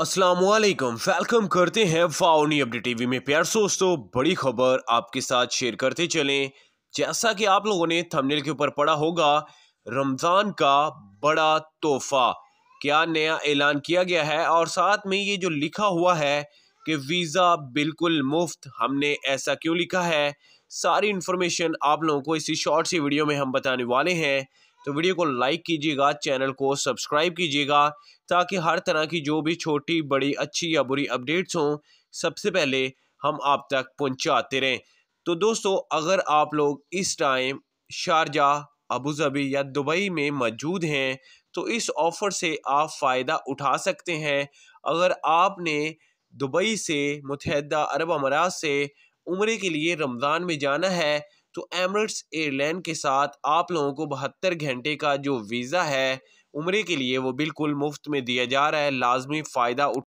Aslam welcome करते हैं फाउनी update TV में प्यार दोस्तों बड़ी खबर आपके साथ शेयर करते चलें जैसा कि आप लोगों ने थंबनेल के ऊपर पढ़ा होगा रमज़ान का बड़ा तोहफा क्या नया ऐलान किया गया है और साथ में ये जो लिखा हुआ है कि वीज़ा बिल्कुल मुफ्त हमने ऐसा क्यों लिखा है सारी इन्फॉर्मेशन आप लोगों को इसी शॉर्ट सी वीडियो में हम बताने वाले हैं तो वीडियो को लाइक कीजिएगा चैनल को सब्सक्राइब कीजिएगा ताकि हर तरह की जो भी छोटी बड़ी अच्छी या बुरी अपडेट्स हों सबसे पहले हम आप तक पहुंचाते रहें तो दोस्तों अगर आप लोग इस टाइम शारजा अबूज़बी या दुबई में मौजूद हैं तो इस ऑफ़र से आप फ़ायदा उठा सकते हैं अगर आपने दुबई से मुतहदा अरब अमारात से उम्र के लिए रमज़ान में जाना है तो एमरट्स एयरलाइन के साथ आप लोगों को बहत्तर घंटे का जो वीज़ा है उम्र के लिए वो बिल्कुल मुफ्त में दिया जा रहा है लाजमी फ़ायदा उठ